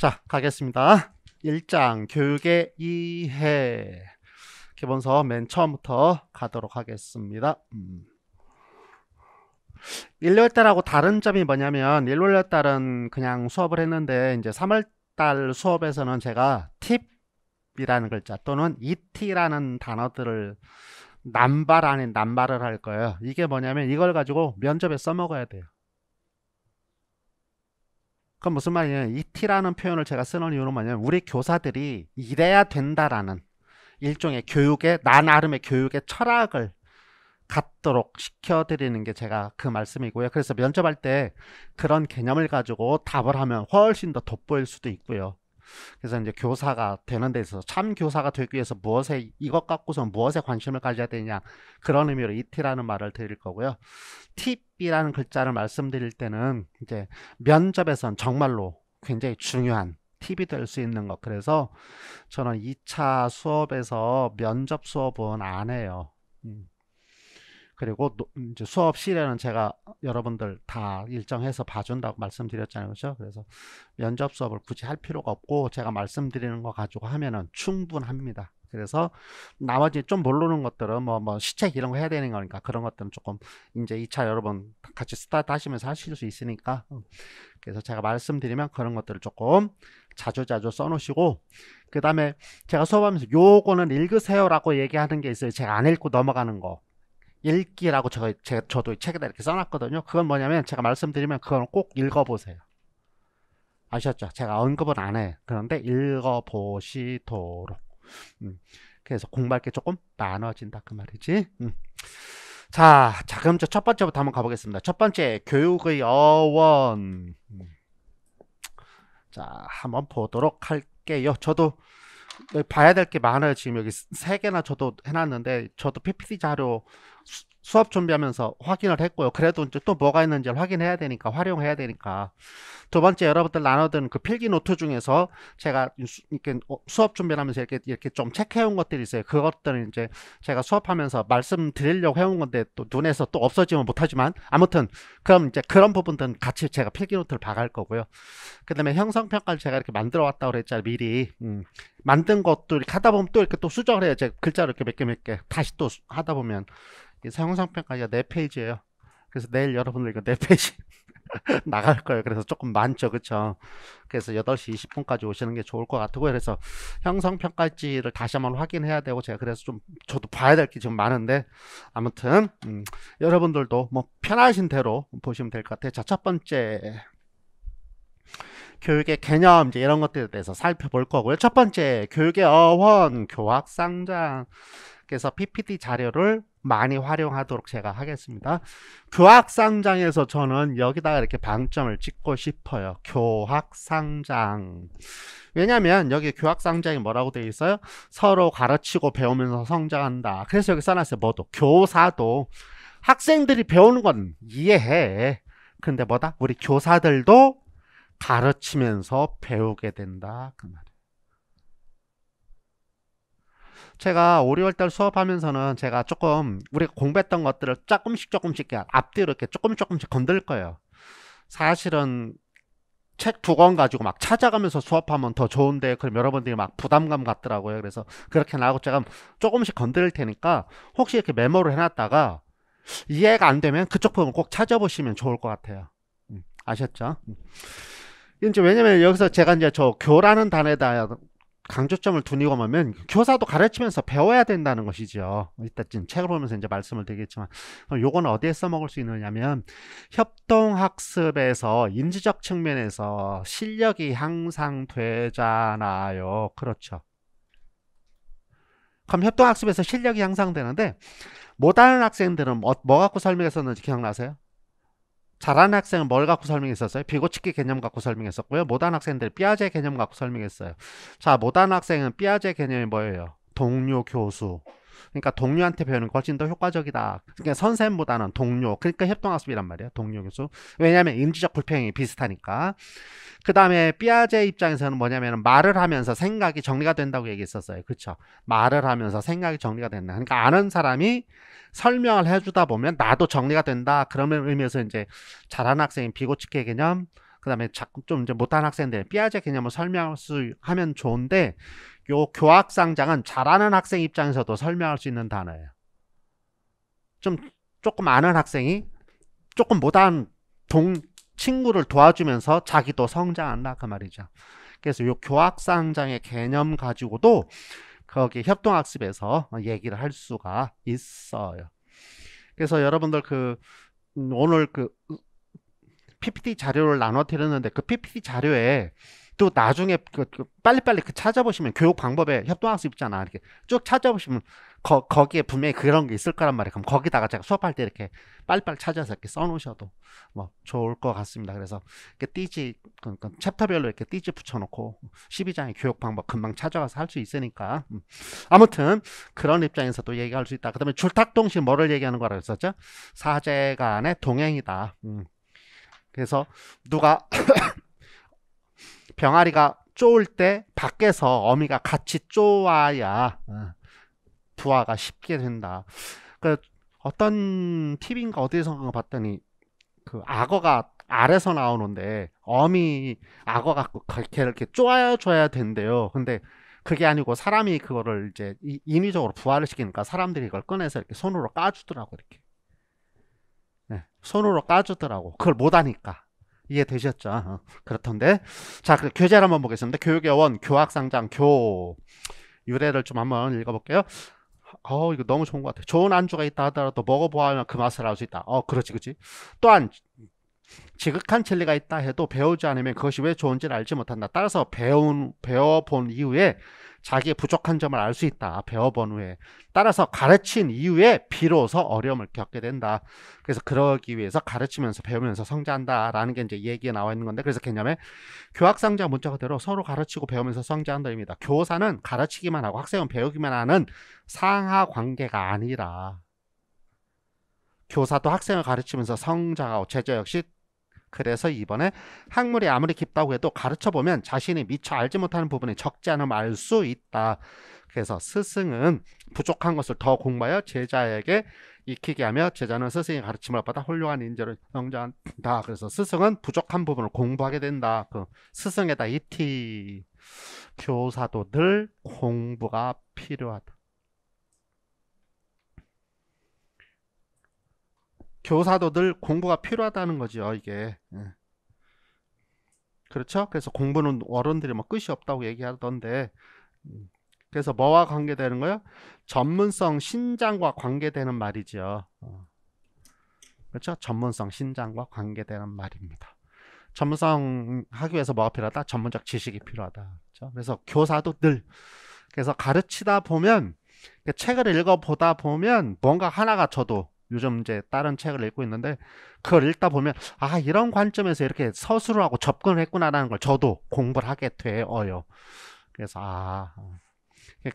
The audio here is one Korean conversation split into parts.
자, 가겠습니다. 1장 교육의 이해 기본서 맨 처음부터 가도록 하겠습니다. 음. 일월 달하고 다른 점이 뭐냐면 일월 달은 그냥 수업을 했는데 이제 3월 달 수업에서는 제가 팁이라는 글자 또는 ET라는 단어들을 남발 아닌 남발을 할 거예요. 이게 뭐냐면 이걸 가지고 면접에 써먹어야 돼요. 그럼 무슨 말이냐면 이티라는 표현을 제가 쓰는 이유는 뭐냐면 우리 교사들이 이래야 된다라는 일종의 교육의 나 나름의 교육의 철학을 갖도록 시켜드리는 게 제가 그 말씀이고요. 그래서 면접할 때 그런 개념을 가지고 답을 하면 훨씬 더 돋보일 수도 있고요. 그래서 이제 교사가 되는 데 있어서 참 교사가 되기 위해서 무엇에 이것 갖고서 무엇에 관심을 가져야 되냐 그런 의미로 이티라는 말을 드릴 거고요. 팁 B라는 글자를 말씀드릴 때는 이제 면접에선 정말로 굉장히 중요한 팁이 될 수 있는 것. 그래서 저는 2차 수업에서 면접 수업은 안 해요. 음. 그리고 이제 수업 시에는 제가 여러분들 다 일정해서 봐준다고 말씀드렸잖아요. 그죠? 그래서 면접 수업을 굳이 할 필요가 없고 제가 말씀드리는 거 가지고 하면은 충분합니다. 그래서 나머지 좀 모르는 것들은 뭐, 뭐, 시책 이런 거 해야 되는 거니까 그런 것들은 조금 이제 2차 여러분 같이 스타트 하시면서 하실 수 있으니까. 어, 그래서 제가 말씀드리면 그런 것들을 조금 자주자주 써놓으시고, 그 다음에 제가 수업하면서 요거는 읽으세요라고 얘기하는 게 있어요. 제가 안 읽고 넘어가는 거. 읽기라고 저, 제, 저도 책에다 이렇게 써놨거든요. 그건 뭐냐면 제가 말씀드리면 그건 꼭 읽어보세요. 아셨죠? 제가 언급은안 해. 그런데 읽어보시도록. 음. 그래서 공부할 게 조금 많아진다 그 말이지. 음. 자, 자 그럼 첫 번째부터 한번 가보겠습니다. 첫 번째 교육의 어원. 음. 자, 한번 보도록 할게요. 저도 봐야 될 게 많아요. 지금 여기 세 개나 저도 해놨는데 저도 PPT 자료 수업 준비하면서 확인을 했고요. 그래도 이제 또 뭐가 있는지 확인해야 되니까 활용해야 되니까 두 번째 여러분들 나눠둔 그 필기 노트 중에서 제가 수, 이렇게 어, 수업 준비하면서 이렇게 이렇게 좀 체크해온 것들이 있어요. 그것들은 이제 제가 수업하면서 말씀드리려고 해온 건데 또 눈에서 또 없어지면 못하지만 아무튼 그럼 이제 그런 부분들은 같이 제가 필기 노트를 봐갈 거고요. 그다음에 형성 평가를 제가 이렇게 만들어 왔다고 그랬잖아요. 미리 음. 만든 것도 이렇게 하다 보면 또 이렇게 또 수정을 해요. 제 글자를 이렇게 몇개 몇개 몇 개 다시 또 하다 보면 이 사용상 평가가 4페이지예요. 그래서 내일 여러분들 이거 4페이지 나갈 거예요. 그래서 조금 많죠. 그쵸? 그래서 8시 20분까지 오시는 게 좋을 것 같고, 그래서 형성평가지를 다시 한번 확인해야 되고, 제가 그래서 좀, 저도 봐야 될 게 지금 많은데, 아무튼, 음, 여러분들도 뭐 편하신 대로 보시면 될 것 같아요. 자, 첫 번째. 교육의 개념 이제 이런 것들에 대해서 살펴볼 거고요. 첫 번째 교육의 어원 교학 상장 그래서 PPT 자료를 많이 활용하도록 제가 하겠습니다. 교학상장에서 저는 여기다가 이렇게 방점을 찍고 싶어요. 교학상장. 왜냐면 여기 교학상장이 뭐라고 되어 있어요? 서로 가르치고 배우면서 성장한다. 그래서 여기 써놨어요. 뭐도 교사도 학생들이 배우는 건 이해해. 근데 뭐다? 우리 교사들도 가르치면서 배우게 된다. 그 말. 이에요 제가 5, 6월 달 수업하면서는 제가 조금 우리가 공부했던 것들을 조금씩 조금씩 앞뒤로 이렇게 조금 조금씩 건들 거예요. 사실은 책 두 권 가지고 막 찾아가면서 수업하면 더 좋은데 그럼 여러분들이 막 부담감 같더라고요 그래서 그렇게 나고 제가 조금씩 건드릴 테니까 혹시 이렇게 메모를 해놨다가 이해가 안 되면 그쪽 부분 꼭 찾아보시면 좋을 것 같아요. 음, 아셨죠? 음. 이제 왜냐면 여기서 제가 이제 저 교라는 단어에 강조점을 둔 이유가 면 교사도 가르치면서 배워야 된다는 것이죠. 이따 쯤 책을 보면서 이제 말씀을 드리겠지만 요건 어디에 써먹을 수 있느냐면 협동학습에서 인지적 측면에서 실력이 향상되잖아요. 그렇죠. 그럼 협동학습에서 실력이 향상되는데 못하는 학생들은 뭐, 뭐 갖고 설명했었는지 기억나세요? 잘하는 학생은 뭘 갖고 설명했었어요? 비고치기 개념 갖고 설명했었고요. 못하는 학생들 삐아제 개념 갖고 설명했어요. 자, 못하는 학생은 삐아제 개념이 뭐예요? 동료 교수. 그러니까 동료한테 배우는 거 훨씬 더 효과적이다. 그러니까 선생보다는 동료. 그러니까 협동학습이란 말이에요. 동료 교수. 왜냐하면 인지적 불평이 비슷하니까. 그 다음에 삐아제 입장에서는 뭐냐면 은 말을 하면서 생각이 정리가 된다고 얘기했었어요. 그렇죠? 말을 하면서 생각이 정리가 된다. 그러니까 아는 사람이 설명을 해주다 보면 나도 정리가 된다. 그런 의미에서 이제 잘하는 학생인 비고치케 개념, 그 다음에 좀 이제 못하는 학생들 삐아제 개념을 설명하면 좋은데 요 교학상장은 잘하는 학생 입장에서도 설명할 수 있는 단어예요. 좀 조금 아는 학생이 조금 못한 동 친구를 도와주면서 자기도 성장한다 그 말이죠. 그래서 요 교학상장의 개념 가지고도 거기 협동학습에서 얘기를 할 수가 있어요. 그래서 여러분들 그 오늘 그 PPT 자료를 나눠 드렸는데 그 PPT 자료에 또 나중에 그, 그 빨리빨리 그 찾아보시면 교육 방법에 협동할수 있잖아 이렇게 쭉 찾아보시면 거, 거기에 분명히 그런 게 있을 거란 말이에요 그럼 거기다가 제가 수업할 때 이렇게 빨리빨리 찾아서 이렇게 써놓으셔도 뭐 좋을 것 같습니다 그래서 이렇게 띠지 그러니까 챕터별로 이렇게 띠지 붙여놓고 12장의 교육 방법 금방 찾아가서 할 수 있으니까 음. 아무튼 그런 입장에서도 얘기할 수 있다 그 다음에 줄탁동실 뭐를 얘기하는 거라고 했었죠 사제간의 동행이다 음. 그래서 누가 병아리가 쪼을 때 밖에서 어미가 같이 쪼아야 어, 부화가 쉽게 된다. 그 어떤 팁인가 어디서 봤더니 그 악어가 알에서 나오는데 어미 악어 그 가 그렇게 이렇게 쪼아줘야 된대요. 근데 그게 아니고 사람이 그거를 이제 인위적으로 부화를 시키니까 사람들이 이걸 꺼내서 이렇게 손으로 까주더라고 이렇게 네, 손으로 까주더라고 그걸 못하니까 이해되셨죠? 어, 그렇던데 자그 교재를 한번 보겠습니다. 교육여원 교학상장 교 유래를 좀 한번 읽어볼게요. 어 이거 너무 좋은 것 같아. 좋은 안주가 있다 하더라도 먹어보아야 그 맛을 알 수 있다. 어 그렇지 그렇지. 또한 지극한 진리가 있다 해도 배우지 않으면 그것이 왜 좋은지를 알지 못한다. 따라서 배운 배워본 이후에 자기의 부족한 점을 알 수 있다. 배워본 후에. 따라서 가르친 이후에 비로소 어려움을 겪게 된다. 그래서 그러기 위해서 가르치면서 배우면서 성장한다라는 게 이제 얘기에 나와 있는 건데 그래서 개념에 교학상자 문자 그대로 서로 가르치고 배우면서 성장한다입니다. 교사는 가르치기만 하고 학생은 배우기만 하는 상하 관계가 아니라 교사도 학생을 가르치면서 성장하고 제자 역시 그래서 이번에 학문이 아무리 깊다고 해도 가르쳐 보면 자신이 미처 알지 못하는 부분이 적지 않음 알수 있다. 그래서 스승은 부족한 것을 더 공부하여 제자에게 익히게 하며 제자는 스승의 가르침을 받아 훌륭한 인재를 성장한다. 그래서 스승은 부족한 부분을 공부하게 된다. 그 스승에다 이티 교사도 늘 공부가 필요하다. 교사도 늘 공부가 필요하다는 거죠 이게 예. 그렇죠 그래서 공부는 어른들이 뭐 끝이 없다고 얘기하던데 음. 그래서 뭐와 관계되는 거요 전문성 신장과 관계되는 말이죠 어. 그렇죠 전문성 신장과 관계되는 말입니다 전문성 하기 위해서 뭐가 필요하다 전문적 지식이 필요하다 그렇죠? 그래서 교사도 늘 그래서 가르치다 보면 그 책을 읽어보다 보면 뭔가 하나가 저도 요즘 이제 다른 책을 읽고 있는데 그걸 읽다 보면 아 이런 관점에서 이렇게 서술 하고 접근을 했구나라는 걸 저도 공부를 하게 되어요 그래서 아 어,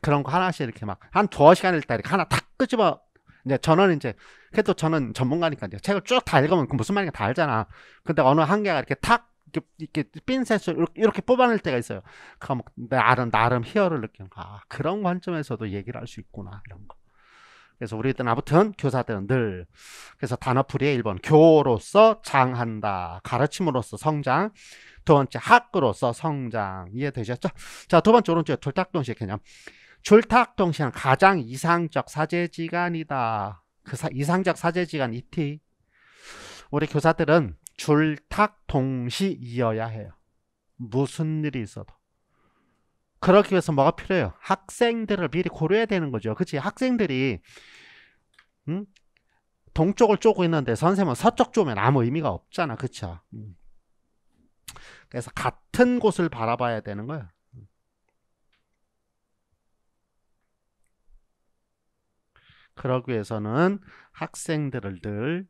그런 거 하나씩 이렇게 막 한 두어 시간 읽다 이렇게 하나 탁 끄집어 이제 저는 이제 그래도 저는 전문가니까 이제 책을 쭉 다 읽으면 그 무슨 말인가 다 알잖아. 근데 어느 한 개가 이렇게 탁 이렇게 핀셋을 이렇게, 이렇게 뽑아낼 때가 있어요. 그럼 나름 나름 희열을 느끼는 거. 아, 그런 관점에서도 얘기를 할 수 있구나 이런 거. 그래서 우리 들는 아무튼 교사들은 늘 그래서 단어풀이의 1번 교로서 장한다. 가르침으로서 성장. 두 번째 학으로서 성장. 이해되셨죠? 자, 두 번째 오른쪽 에 졸탁동시의 개념. 졸탁동시는 가장 이상적 사제지간이다. 그 사, 이상적 사제지간 이티. 우리 교사들은 졸탁동시이어야 해요. 무슨 일이 있어도. 그렇기 위해서 뭐가 필요해요? 학생들을 미리 고려해야 되는 거죠. 그치? 학생들이 음? 동쪽을 쪼고 있는데 선생님은 서쪽 쪼면 아무 의미가 없잖아. 그쵸? 음. 그래서 같은 곳을 바라봐야 되는 거야. 그러기 위해서는 학생들을 늘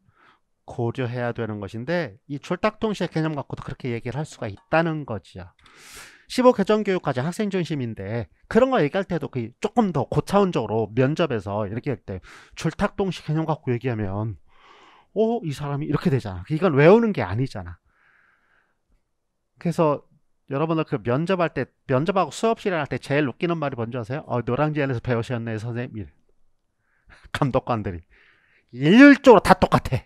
고려해야 되는 것인데 이출탁통신의 개념 갖고도 그렇게 얘기를 할 수가 있다는 거지요. 15 개정 교육까지 학생 중심인데 그런 거 얘기할 때도 그 조금 더 고차원적으로 면접에서 이렇게 할 때 줄탁동식 개념 갖고 얘기하면 오이 어, 사람이 이렇게 되잖아. 이건 외우는 게 아니잖아. 그래서 여러분들 그 면접할 때 면접하고 수업실에 할때 제일 웃기는 말이 뭔지 아세요? 어, 노랑지 안에서 배우셨네 선생님. 감독관들이 일률적으로 다 똑같아.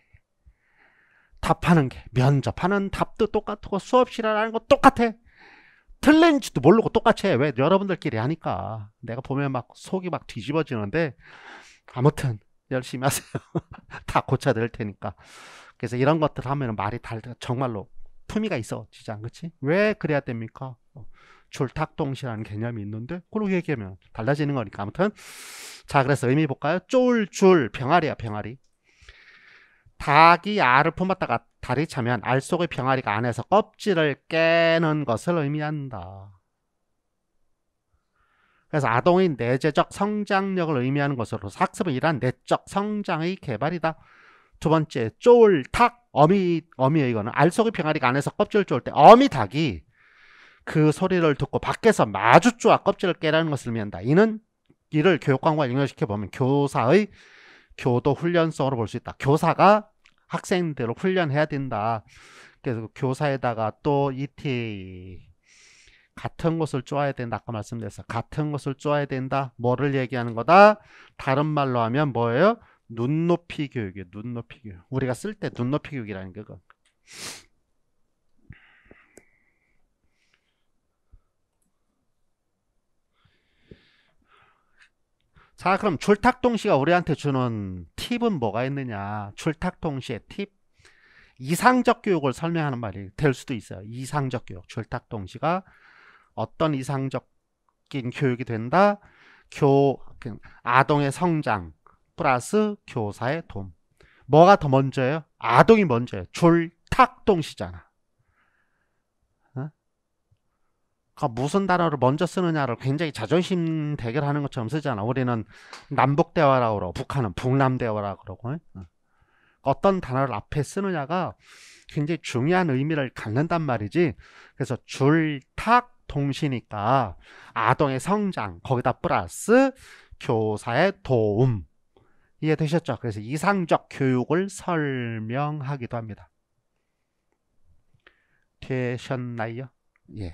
답하는 게 면접하는 답도 똑같고 수업실 하는 거 똑같아. 틀린지도 모르고 똑같이 해. 왜? 여러분들끼리 하니까. 내가 보면 막 속이 막 뒤집어지는데, 아무튼, 열심히 하세요. 다 고쳐드릴 테니까. 그래서 이런 것들 하면 말이 달, 정말로 품위가 있어지지 않겠지? 왜 그래야 됩니까? 어, 줄탁동시라는 개념이 있는데, 그걸 얘기하면 달라지는 거니까. 아무튼, 자, 그래서 의미 볼까요? 쫄, 줄, 병아리야, 병아리. 닭이 알을 품었다가 다리 차면 알 속의 병아리가 안에서 껍질을 깨는 것을 의미한다. 그래서 아동의 내재적 성장력을 의미하는 것으로 학습은 이러한 내적 성장의 개발이다. 두 번째, 쫄탁, 어미, 어미의 이거는 알 속의 병아리가 안에서 껍질을 쫄 때 어미 닭이 그 소리를 듣고 밖에서 마주 쪼아 껍질을 깨라는 것을 의미한다. 이는 이를 교육 관과 연결시켜 보면 교사의 교도 훈련성으로 볼 수 있다. 교사가 학생대로 훈련해야 된다. 그래서 교사에다가 또 e t 같은 것을 쪼아야 된다. 아까 말씀드렸어. 같은 것을 쪼아야 된다. 뭐를 얘기하는 거다? 다른 말로 하면 뭐예요? 눈높이 교육이에요. 눈높이 교육. 우리가 쓸 때 눈높이 교육이라는 게그거 자 그럼 줄탁동시가 우리한테 주는 팁은 뭐가 있느냐 줄탁동시의 팁 이상적 교육을 설명하는 말이 될 수도 있어요 이상적 교육 줄탁동시가 어떤 이상적인 교육이 된다 교 그 아동의 성장 플러스 교사의 돔 뭐가 더 먼저예요 아동이 먼저예요 줄탁동시잖아 무슨 단어를 먼저 쓰느냐를 굉장히 자존심 대결하는 것처럼 쓰잖아. 우리는 남북 대화라고 그러고 북한은 북남 대화라고 그러고 어떤 단어를 앞에 쓰느냐가 굉장히 중요한 의미를 갖는단 말이지. 그래서 줄 탁 동시니까 아동의 성장 거기다 플러스 교사의 도움 이해되셨죠? 그래서 이상적 교육을 설명하기도 합니다. 되셨나요? 예.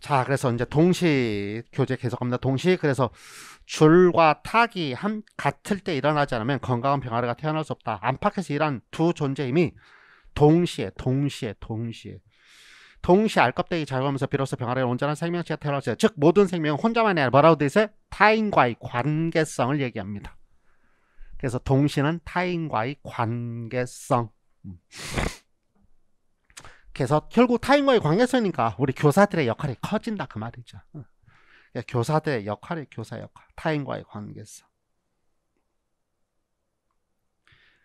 자, 그래서 이제 동시 교재 계속합니다. 동시 그래서 줄과 탁이 한 같을 때 일어나지 않으면 건강한 병아리가 태어날 수 없다. 안팎에서 일한 두 존재임이 동시에 동시에 동시에 동시에 알껍데기 작용하면서 비로소 병아리를 온전한 생명체가 태어날 수 있다. 즉 모든 생명은 혼자만의 아니라 뭐라고 돼있 타인과의 관계성을 얘기합니다. 그래서 동시는 타인과의 관계성. 음. 그래서 결국 타인과의 관계성이니까 우리 교사들의 역할이 커진다 그 말이죠. 그 교사들의 역할이 교사 역할, 타인과의 관계성.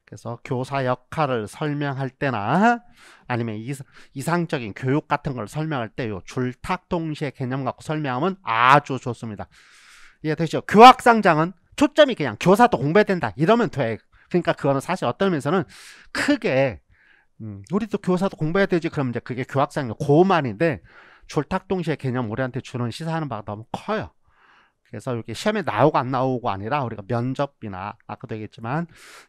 그래서 교사 역할을 설명할 때나 아니면 이상적인 교육 같은 걸 설명할 때요 줄탁 동시에 개념 갖고 설명하면 아주 좋습니다. 이해되시죠? 교학상장은 초점이 그냥 교사도 공부해야 된다 이러면 돼. 그러니까 그거는 사실 어떤 면에서는 크게 음, 우리도 교사도 공부해야 되지. 그럼 이제 그게 교학상의 고만인데 졸탁동시의 개념 우리한테 주는 시사하는 바가 너무 커요. 그래서 이렇게 시험에 나오고 안 나오고 아니라 우리가 면접이나 아까도 얘기했지만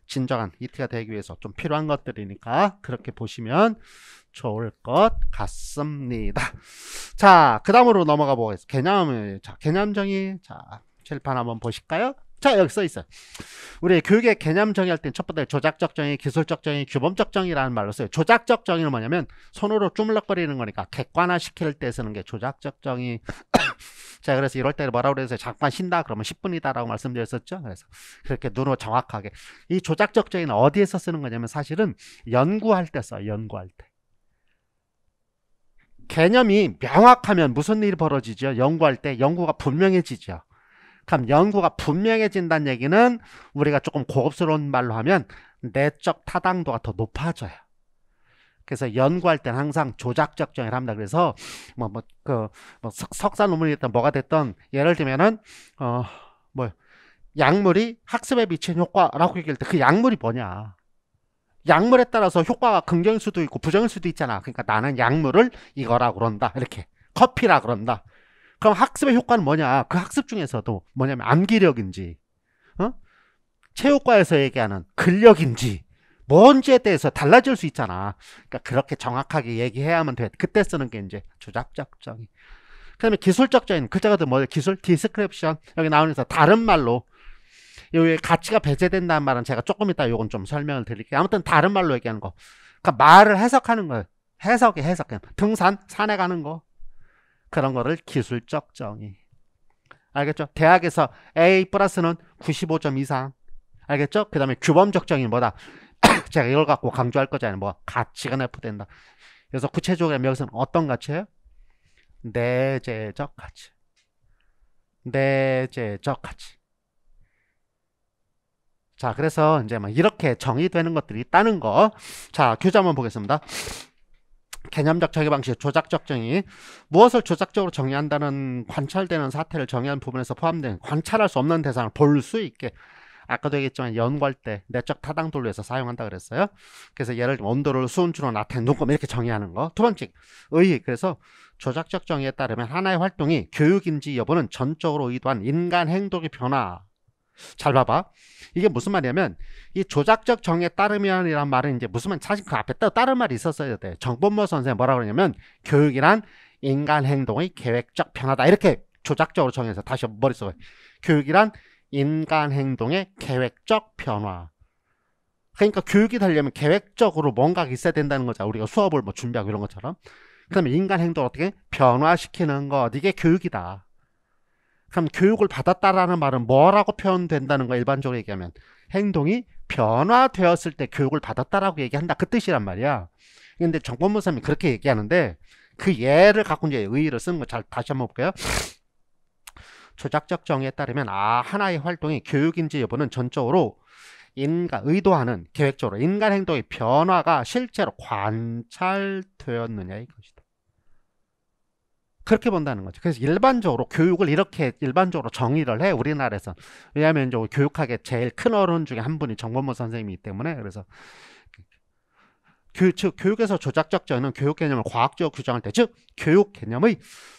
진정한 이트가 되기 위해서 좀 필요한 것들이니까 그렇게 보시면 좋을 것 같습니다. 자, 그 다음으로 넘어가 보겠습니다. 개념을, 자, 개념 정의, 자, 칠판 한번 보실까요? 자 여기 써 있어. 요 우리 교육의 개념 정의할 때는 첫 번째 조작적 정의, 기술적 정의, 규범적 정의라는 말로 써요. 조작적 정의는 뭐냐면 손으로 쭈물럭거리는 거니까 객관화 시킬 때 쓰는 게 조작적 정의. 자 그래서 이럴 때 뭐라고 그래서 잠깐 쉰다 그러면 10분이다라고 말씀드렸었죠. 그래서 그렇게 눈으로 정확하게 이 조작적 정의는 어디에서 쓰는 거냐면 사실은 연구할 때 써. 요 연구할 때. 개념이 명확하면 무슨 일이 벌어지죠? 연구할 때 연구가 분명해지죠. 그럼 연구가 분명해진다는 얘기는 우리가 조금 고급스러운 말로 하면 내적 타당도가 더 높아져요. 그래서 연구할 때는 항상 조작적 정의를 합니다. 그래서 뭐 뭐그뭐 뭐, 그, 뭐 석사 논문이 됐든 뭐가 됐든 예를 들면은 어 뭐 약물이 학습에 미치는 효과라고 얘기할 때 그 약물이 뭐냐? 약물에 따라서 효과가 긍정일 수도 있고 부정일 수도 있잖아. 그러니까 나는 약물을 이거라 그런다. 이렇게 커피라 그런다. 그럼 학습의 효과는 뭐냐? 그 학습 중에서도 뭐냐면 암기력인지, 어? 체육과에서 얘기하는 근력인지, 뭔지에 대해서 달라질 수 있잖아. 그러니까 그렇게 정확하게 얘기해야만 돼. 그때 쓰는 게 이제 조작적정이 그다음에 기술적인 글자가 그 또 뭐예요? 기술 디스크립션 여기 나오면서 다른 말로 여기 가치가 배제된다는 말은 제가 조금 이따 요건 좀 설명을 드릴게요. 아무튼 다른 말로 얘기하는 거. 그니까 말을 해석하는 거예요. 해석이 해석 그냥 등산 산에 가는 거 그런 거를 기술적 정의. 알겠죠? 대학에서 A 플러스는 95점 이상. 알겠죠? 그 다음에 규범적 정의는 뭐다? 제가 이걸 갖고 강조할 거잖아요. 뭐 가치가 내포된다. 그래서 구체적으로 여기서는 어떤 가치예요? 내재적 가치. 내재적 가치. 자, 그래서 이제 막 뭐 이렇게 정의되는 것들이 있다는 거. 자, 교재 한번 보겠습니다. 개념적 정의 방식, 조작적 정의, 무엇을 조작적으로 정의한다는 관찰되는 사태를 정의한 부분에서 포함된 관찰할 수 없는 대상을 볼 수 있게 아까도 얘기했지만 연구할 때 내적 타당 도를위해서 사용한다 그랬어요. 그래서 예를 들면 온도를 수온주로 나타낸 녹음 이렇게 정의하는 거. 두 번째, 의. 그래서 조작적 정의에 따르면 하나의 활동이 교육인지 여부는 전적으로 의도한 인간 행동의 변화 잘 봐봐. 이게 무슨 말이냐면 이 조작적 정에 따르면이란 말은 이제 무슨 말 사실 그 앞에 또 다른 말이 있었어야 돼. 정본모 선생 뭐라 그러냐면 교육이란 인간 행동의 계획적 변화다 이렇게 조작적으로 정해서 다시 머릿속에 교육이란 인간 행동의 계획적 변화. 그러니까 교육이 되려면 계획적으로 뭔가 가 있어야 된다는 거죠. 우리가 수업을 뭐 준비하고 이런 것처럼. 그다음에 인간 행동을 어떻게 변화시키는 것 이게 교육이다. 그럼 교육을 받았다라는 말은 뭐라고 표현된다는 거 일반적으로 얘기하면 행동이 변화되었을 때 교육을 받았다라고 얘기한다 그 뜻이란 말이야 근데 정권문사님이 그렇게 얘기하는데 그 예를 갖고 이제 의의를 쓰는 거잘 다시 한번 볼까요 조작적 정의에 따르면 아 하나의 활동이 교육인지 여부는 전적으로 인간 의도하는 계획적으로 인간 행동의 변화가 실제로 관찰되었느냐 이것이 그렇게 본다는 거죠. 그래서 일반적으로 교육을 이렇게 일반적으로 정의를 해 우리나라에서 왜냐하면 이제 교육학의 제일 큰 어른 중에 한 분이 정범모 선생님이기 때문에 그래서 교육, 교육에서 조작적 저는 교육 개념을 과학적으로 규정할 때 즉 교육 개념의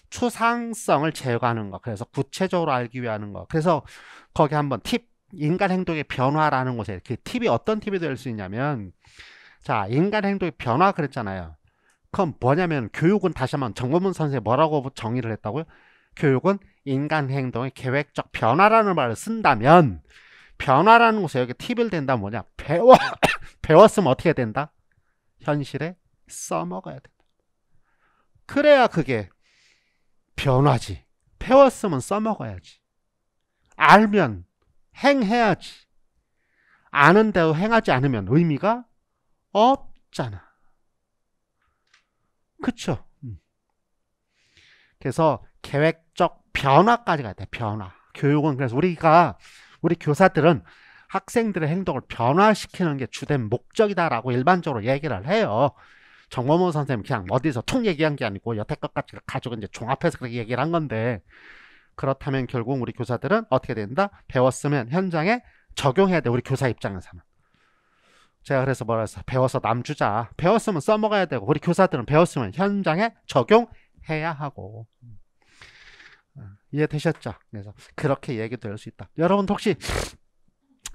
추상성을 제거하는것 그래서 구체적으로 알기 위해 하는 것 그래서 거기 한번 팁 인간 행동의 변화라는 곳에 그 팁이 어떤 팁이 될 수 있냐면 자 인간 행동의 변화 그랬잖아요 그럼 뭐냐면 교육은 다시 한번 정범은 선생이 뭐라고 정의를 했다고요? 교육은 인간 행동의 계획적 변화라는 말을 쓴다면 변화라는 곳에 여기 팁을 된다 뭐냐 배워 배웠으면 어떻게 된다 현실에 써먹어야 된다 그래야 그게 변화지 배웠으면 써먹어야지 알면 행해야지 아는 대로 행하지 않으면 의미가 없잖아 그쵸. 음. 그래서 계획적 변화까지 가야 돼. 변화. 교육은 그래서 우리가 우리 교사들은 학생들의 행동을 변화시키는 게 주된 목적이다라고 일반적으로 얘기를 해요. 정범호 선생님 그냥 어디서 통 얘기한 게 아니고 여태껏 가지고 이제 종합해서 그렇게 얘기를 한 건데 그렇다면 결국 우리 교사들은 어떻게 된다? 배웠으면 현장에 적용해야 돼. 우리 교사 입장에서는. 제가 그래서 뭐라서 배워서 남주자. 배웠으면 써먹어야 되고 우리 교사들은 배웠으면 현장에 적용해야 하고 어, 이해되셨죠? 그래서 그렇게 얘기 들을 수 있다. 여러분 혹시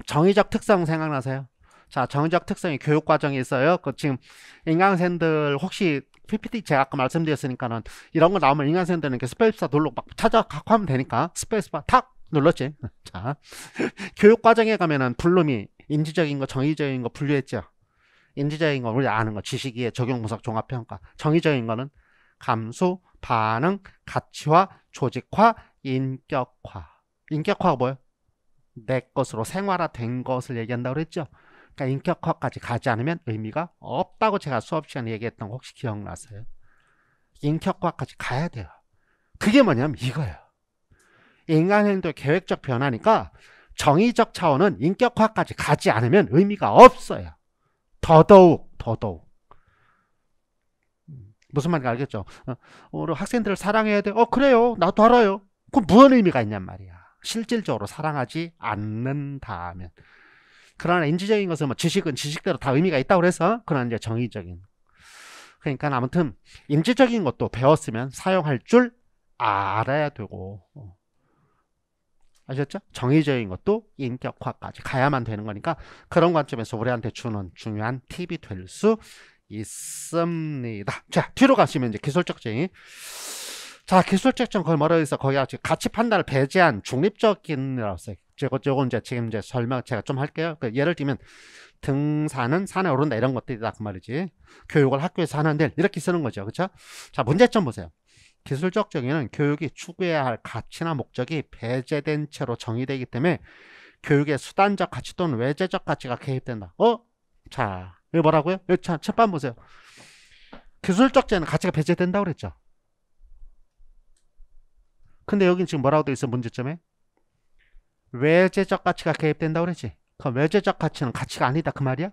정의적 특성 생각나세요? 자, 정의적 특성이 교육 과정에 있어요. 그 지금 인강생들 혹시 PPT 제가 아까 말씀드렸으니까는 이런 거 나오면 인강생들은 스페이스바 눌러 막 찾아 가고 하면 되니까 스페이스바 탁 눌렀지. 자, 교육 과정에 가면은 블룸이 인지적인 거, 정의적인 거 분류했죠. 인지적인거 우리 아는 거, 지식이의 적용 분석 종합 평가. 정의적인 거는 감소 반응, 가치화, 조직화, 인격화. 인격화가 뭐예요? 내 것으로 생활화된 것을 얘기한다고 그랬죠. 그러니까 인격화까지 가지 않으면 의미가 없다고 제가 수업 시간에 얘기했던 거 혹시 기억나세요? 인격화까지 가야 돼요. 그게 뭐냐면 이거예요. 인간행동 계획적 변화니까 정의적 차원은 인격화까지 가지 않으면 의미가 없어요. 더더욱 더더욱 무슨 말인지 알겠죠? 어, 우리 학생들을 사랑해야 돼. 어 그래요. 나도 알아요. 그 무슨 의미가 있냔 말이야. 실질적으로 사랑하지 않는다면. 그러나 인지적인 것은 뭐 지식은 지식대로 다 의미가 있다고 해서 그런나 이제 정의적인. 그러니까 아무튼 인지적인 것도 배웠으면 사용할 줄 알아야 되고 어. 아셨죠? 정의적인 것도 인격화까지 가야만 되는 거니까 그런 관점에서 우리한테 주는 중요한 팁이 될 수 있습니다. 자, 뒤로 가시면 이제 기술적 제의. 자, 기술적정 거의 뭐라 해서 거의 아직 가치 판단을 배제한 중립적인이라서 저거 저거 이제 지금 이제 설명 제가 좀 할게요. 그 예를 들면 등산은 산에 오른다 이런 것들이다 그 말이지. 교육을 학교에서 하는 데 이렇게 쓰는 거죠, 그렇 자, 문제점 보세요. 기술적 정의는 교육이 추구해야 할 가치나 목적이 배제된 채로 정의되기 때문에 교육의 수단적 가치 또는 외재적 가치가 개입된다. 어? 자, 이거 뭐라고요? 여기 자, 첫판 보세요. 기술적 제는 가치가 배제된다고 그랬죠. 근데 여긴 지금 뭐라고 돼 있어 문제점에? 외재적 가치가 개입된다고 그랬지. 그럼 외재적 가치는 가치가 아니다 그 말이야?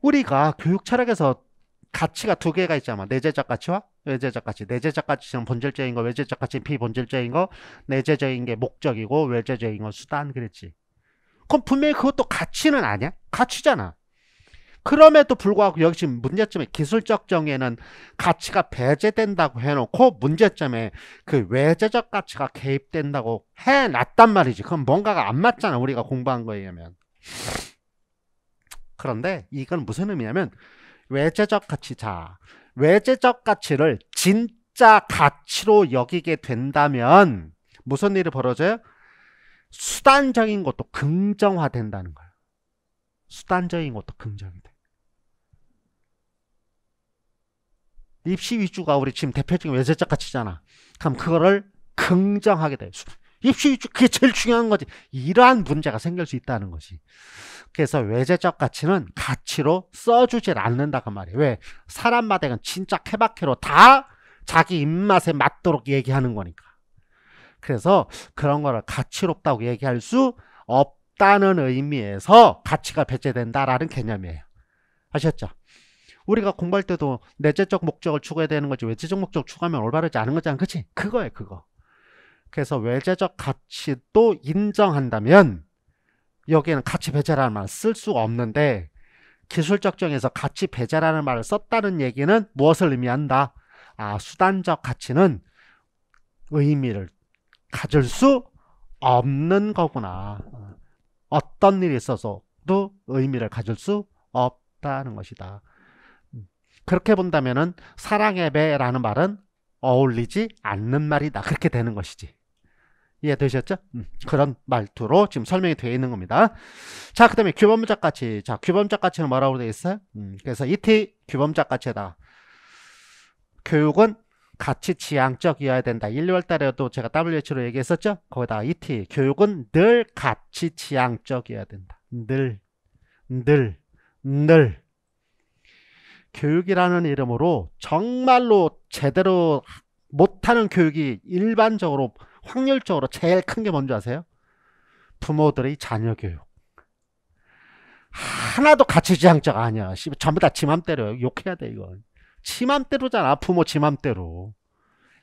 우리가 교육 철학에서 가치가 두 개가 있잖아. 내재적 가치와 외재적 가치, 내재적 가치는 본질적인 거, 외재적 가치는 피본질적인 거, 내재적인 게 목적이고 외재적인건 수단 그랬지. 그럼 분명히 그것도 가치는 아니야? 가치잖아. 그럼에도 불구하고 역시 문제점에 기술적 정의에는 가치가 배제된다고 해놓고 문제점에 그외재적 가치가 개입된다고 해놨단 말이지. 그럼 뭔가가 안 맞잖아. 우리가 공부한 거에 의하면. 그런데 이건 무슨 의미냐면 외재적 가치 자 외재적 가치를 진짜 가치로 여기게 된다면 무슨 일이 벌어져요? 수단적인 것도 긍정화된다는 거예요. 수단적인 것도 긍정이 돼. 입시 위주가 우리 지금 대표적인 외제적 가치잖아. 그럼 그거를 긍정하게 돼. 입시 그게 제일 중요한 거지. 이러한 문제가 생길 수 있다는 거지. 그래서 외재적 가치는 가치로 써주질 않는다고 말이에 왜? 사람마다 진짜 케바케로 다 자기 입맛에 맞도록 얘기하는 거니까. 그래서 그런 거를 가치롭다고 얘기할 수 없다는 의미에서 가치가 배제된다라는 개념이에요. 아셨죠? 우리가 공부할 때도 내재적 목적을 추구해야 되는 거지 외재적 목적 을 추구하면 올바르지 않은 거잖아. 그치? 그거예요, 그거. 그래서 외재적 가치도 인정한다면 여기에는 가치 배제라는 말을 쓸 수가 없는데 기술적 정에서 가치 배제라는 말을 썼다는 얘기는 무엇을 의미한다? 아, 수단적 가치는 의미를 가질 수 없는 거구나. 어떤 일이 있어서도 의미를 가질 수 없다는 것이다. 음, 그렇게 본다면 은 사랑의 배라는 말은 어울리지 않는 말이다. 그렇게 되는 것이지. 이해되셨죠? 음, 그런 말투로 지금 설명이 되어 있는 겁니다. 자, 그 다음에 규범작 가치. 자, 규범작 가치는 뭐라고 되어 있어요? 음, 그래서 이티 규범작 가치다 교육은 가치 지향적이어야 된다. 1, 2월 달에도 제가 WH로 얘기했었죠? 거기다 ET, 교육은 늘 가치 지향적이어야 된다. 늘, 늘, 늘. 교육이라는 이름으로 정말로 제대로 못하는 교육이 일반적으로 확률적으로 제일 큰 게 뭔지 아세요? 부모들의 자녀 교육. 하나도 가치지향적 아니야. 전부 다 지맘 대로 욕해야 돼, 이건. 지맘대로잖아. 부모 지맘대로.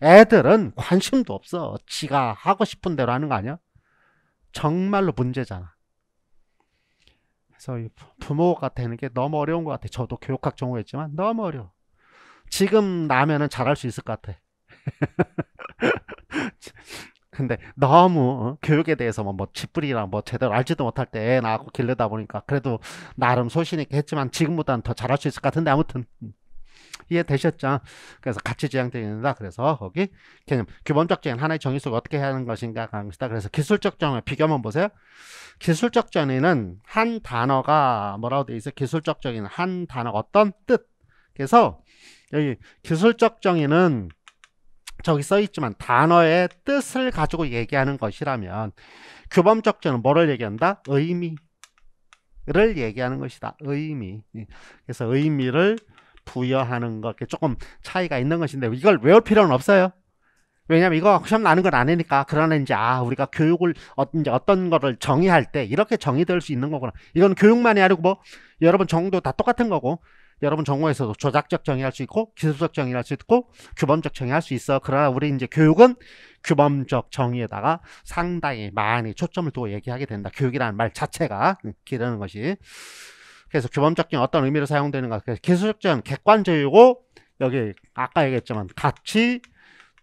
애들은 관심도 없어. 지가 하고 싶은 대로 하는 거 아니야? 정말로 문제잖아. 그래서 부모가 되는 게 너무 어려운 것 같아. 저도 교육학 전공했지만 너무 어려워. 지금 나면은 잘할 수 있을 것 같아. 근데 너무 어, 교육에 대해서 뭐쥐뿌이랑뭐 제대로 알지도 못할 때 나하고 길르다 보니까 그래도 나름 소신 있게 했지만 지금보다는 더 잘할 수 있을 것 같은데 아무튼 음. 이해되셨죠? 그래서 같이 지향되는다. 그래서 거기 개념 기본적인 하나의 정의수를 어떻게 해야 하는 것인가 강시다. 그래서 기술적 정의 비교 한번 보세요. 기술적 정의는 한 단어가 뭐라고 돼 있어요? 기술적 정의는 한단어 어떤 뜻? 그래서 여기 기술적 정의는 저기 써 있지만 단어의 뜻을 가지고 얘기하는 것이라면 규범적절는 뭐를 얘기한다? 의미를 얘기하는 것이다. 의미. 예. 그래서 의미를 부여하는 것. 조금 차이가 있는 것인데 이걸 외울 필요는 없어요. 왜냐면 이거 시험 나는 건 아니니까 그러나 이제 아 우리가 교육을 어, 떤 어떤 거를 정의할 때 이렇게 정의될 수 있는 거구나 이건 교육만이 아니고 뭐 여러분 정도 다 똑같은 거고 여러분 정모에서도 조작적 정의할 수 있고 기술적 정의할 수 있고 규범적 정의할 수 있어. 그러나 우리 이제 교육은 규범적 정의에다가 상당히 많이 초점을 두고 얘기하게 된다. 교육이라는 말 자체가 기르는 것이. 그래서 규범적 정의 어떤 의미로 사용되는가. 그래서 기술적 정의는 객관적이고 여기 아까 얘기했지만 같이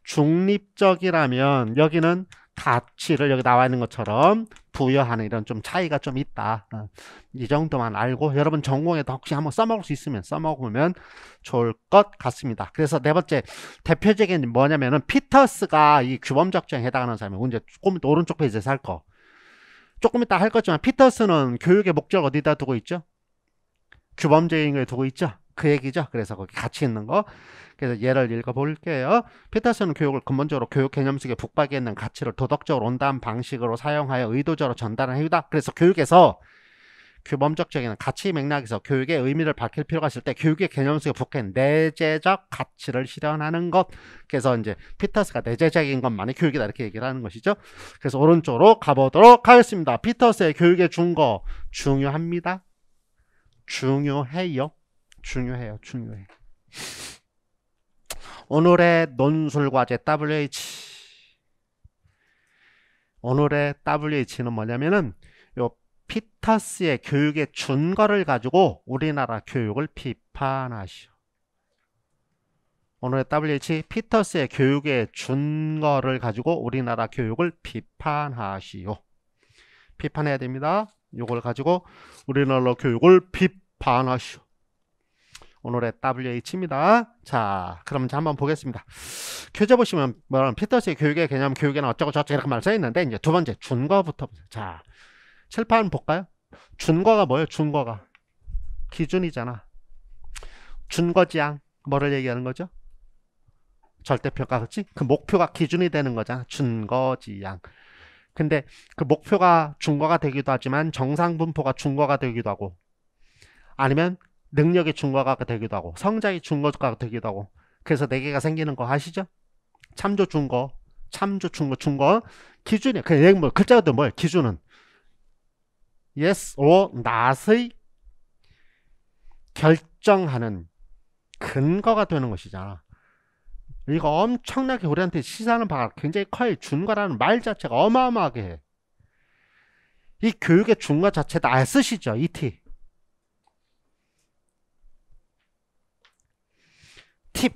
중립적이라면 여기는 가치를 여기 나와 있는 것처럼 부여하는 이런 좀 차이가 좀 있다. 어, 이 정도만 알고 여러분 전공에도 혹시 한번 써먹을 수 있으면 써먹으면 좋을 것 같습니다. 그래서 네 번째 대표적인 뭐냐면은 피터스가 이규범작정에 해당하는 사람이 이제 조금 오른쪽 페이지에살 거. 조금 이따 할 거지만 피터스는 교육의 목적을 어디다 두고 있죠? 규범적인 거에 두고 있죠? 그 얘기죠. 그래서 거기 같이 있는 거. 그래서 예를 읽어볼게요. 피터슨은 교육을 근본적으로 교육 개념 속에 북박에 있는 가치를 도덕적으로 온다한 방식으로 사용하여 의도적으로 전달한 행위다. 그래서 교육에서 규범적적인 가치 맥락에서 교육의 의미를 밝힐 필요가 있을 때 교육의 개념속에 북한 내재적 가치를 실현하는 것. 그래서 이제 피터스가 내재적인 것만이 교육이다 이렇게 얘기를 하는 것이죠. 그래서 오른쪽으로 가보도록 하겠습니다. 피터스의 교육의 준거 중요합니다. 중요해요. 중요해요. 중요해. 오늘의 논술 과제 WH 오늘의 WH는 뭐냐면은 요 피터스의 교육의 준거를 가지고 우리나라 교육을 비판하시오. 오늘의 WH 피터스의 교육의 준거를 가지고 우리나라 교육을 비판하시오. 비판해야 됩니다. 이걸 가지고 우리나라 교육을 비판하시오. 오늘의 WH입니다. 자, 그럼 이제 한번 보겠습니다. 퀴즈 보시면 뭐 피터스의 교육의 개념, 교육에는 어쩌고 저쩌고 이렇게 말 써있는데 이제 두 번째 준거부터 보세요. 자, 칠판 볼까요? 준거가 뭐예요? 준거가 기준이잖아. 준거지향 뭐를 얘기하는 거죠? 절대평가 그렇지? 그 목표가 기준이 되는 거잖아. 준거지향. 근데 그 목표가 준거가 되기도 하지만 정상분포가 준거가 되기도 하고 아니면 능력의 중과가 되기도 하고 성장의 중과가 되기도 하고 그래서 네 개가 생기는 거 아시죠? 참조 중거, 참조 중거, 중거 기준이 그냥 뭐 글자 그대로 뭐예요? 기준은 yes or not의 결정하는 근거가 되는 것이잖아. 이거 엄청나게 우리한테 시사하는 바가 굉장히 커요. 준과라는 말 자체가 어마어마하게 해. 이 교육의 준과 자체도 아 쓰시죠? ET. 팁.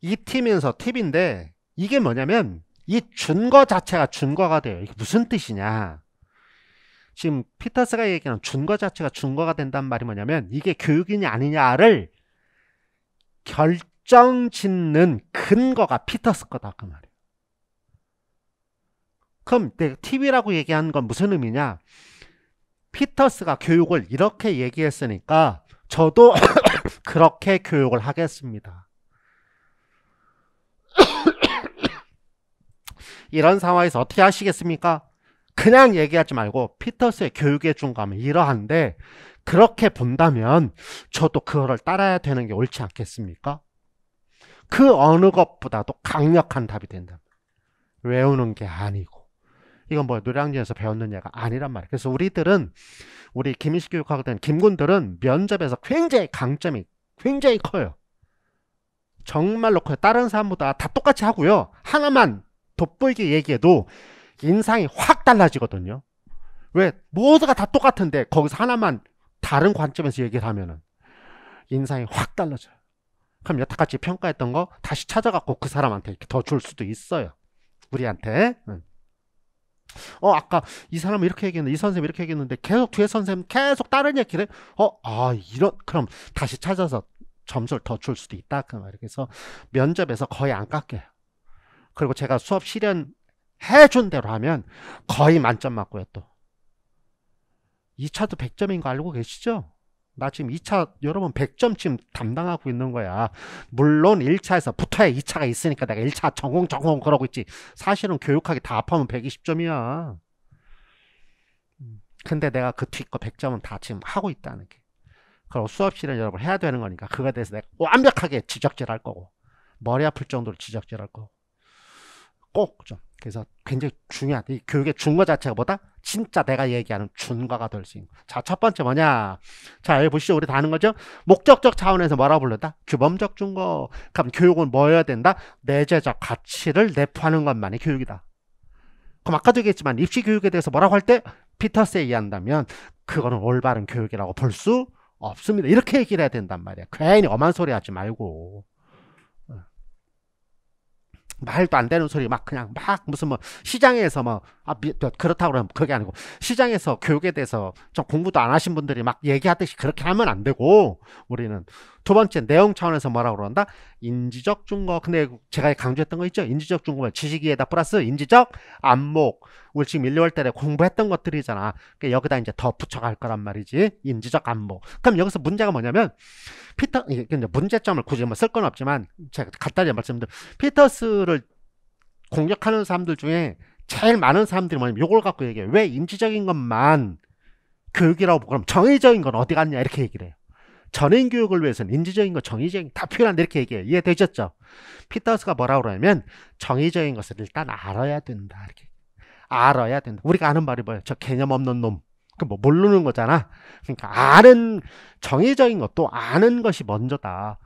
이팀에서 팁인데 이게 뭐냐면 이 준거 자체가 준거가 돼요. 이게 무슨 뜻이냐. 지금 피터스가 얘기하는 준거 자체가 준거가 된단 말이 뭐냐면 이게 교육이냐 아니냐를 결정 짓는 근거가 피터스 거다 그 말이에요. 그럼 내가 팁이라고 얘기하는 건 무슨 의미냐? 피터스가 교육을 이렇게 얘기했으니까 저도 그렇게 교육을 하겠습니다. 이런 상황에서 어떻게 하시겠습니까? 그냥 얘기하지 말고 피터스의 교육의 중감은 이러한데 그렇게 본다면 저도 그거를 따라야 되는 게 옳지 않겠습니까? 그 어느 것보다도 강력한 답이 된다. 외우는 게 아니고 이건 뭐 노량진에서 배웠는냐가 아니란 말이에요. 그래서 우리들은 우리 김인식 교육학을 된 김군들은 면접에서 굉장히 강점이 굉장히 커요. 정말로 커요. 다른 사람보다 다 똑같이 하고요. 하나만 돋보이게 얘기해도 인상이 확 달라지거든요. 왜? 모두가 다 똑같은데 거기서 하나만 다른 관점에서 얘기를 하면은 인상이 확 달라져요. 그럼 여태까지 평가했던 거 다시 찾아갖고 그 사람한테 더 줄 수도 있어요. 우리한테. 응. 어, 아까 이 사람은 이렇게 얘기했는데, 이 선생님 이렇게 얘기했는데, 계속 뒤에 선생님 계속 다른 얘기를, 어, 아, 이런, 그럼 다시 찾아서 점수를 더 줄 수도 있다 그 말이에요. 그래서 면접에서 거의 안 깎여요. 그리고 제가 수업 실현 해준 대로 하면 거의 만점 맞고요 또 2차도 100점인 거 알고 계시죠? 나 지금 2차 여러분 100점 지금 담당하고 있는 거야 물론 1차에서 붙어야 2차가 있으니까 내가 1차 전공 전공 그러고 있지 사실은 교육학이 다 합하면 120점이야 음. 근데 내가 그 뒤 거 100점은 다 지금 하고 있다는 게 그리고 수업시를 여러분 해야 되는 거니까 그거에 대해서 내가 완벽하게 지적질할 거고 머리 아플 정도로 지적질할 거고 꼭 좀 그래서 굉장히 중요한이 교육의 준거 자체가 뭐다? 진짜 내가 얘기하는 준거가될 수 있는 자 첫 번째 뭐냐 자 여기 보시죠 우리 다 아는 거죠 목적적 차원에서 뭐라고 불렀다? 규범적 준거 그럼 교육은 뭐여야 된다? 내재적 가치를 내포하는 것만이 교육이다 그럼 아까도 얘기했지만 입시 교육에 대해서 뭐라고 할 때 피터스에 의한다면 그거는 올바른 교육이라고 볼수 없습니다. 이렇게 얘기를 해야 된단 말이야. 괜히 엄한 소리 하지 말고. 어. 말도 안 되는 소리 막 그냥 막 무슨 뭐 시장에서 뭐 아, 그렇다고 그러면 그게 아니고 시장에서 교육에 대해서 좀 공부도 안 하신 분들이 막 얘기하듯이 그렇게 하면 안 되고 우리는 두 번째 내용 차원에서 뭐라고 그런다? 인지적 증거 근데 제가 강조했던 거 있죠? 인지적 증거면 지식이에다 플러스 인지적 안목. 우리 지금 1, 2월 달에 공부했던 것들이잖아. 그러니까 여기다 이제 더 붙여갈 거란 말이지. 인지적 안목. 그럼 여기서 문제가 뭐냐면 피터 이제 문제점을 굳이 뭐 쓸 건 없지만 제가 간단히 말씀드리면 피터스를 공격하는 사람들 중에 제일 많은 사람들이 뭐냐면 이걸 갖고 얘기해요. 왜 인지적인 것만 교육이라고 그럼 정의적인 건 어디 갔냐 이렇게 얘기를 해요. 전행 교육을 위해서는 인지적인 것, 정의적인 것다 필요한데 이렇게 얘기해요. 이해되셨죠? 피터스가 뭐라고 그러냐면 정의적인 것을 일단 알아야 된다. 이렇게 알아야 된다. 우리가 아는 말이 뭐예요? 저 개념 없는 놈. 그 뭐 모르는 거잖아. 그러니까 아는 정의적인 것, 도 아는 것이 먼저다.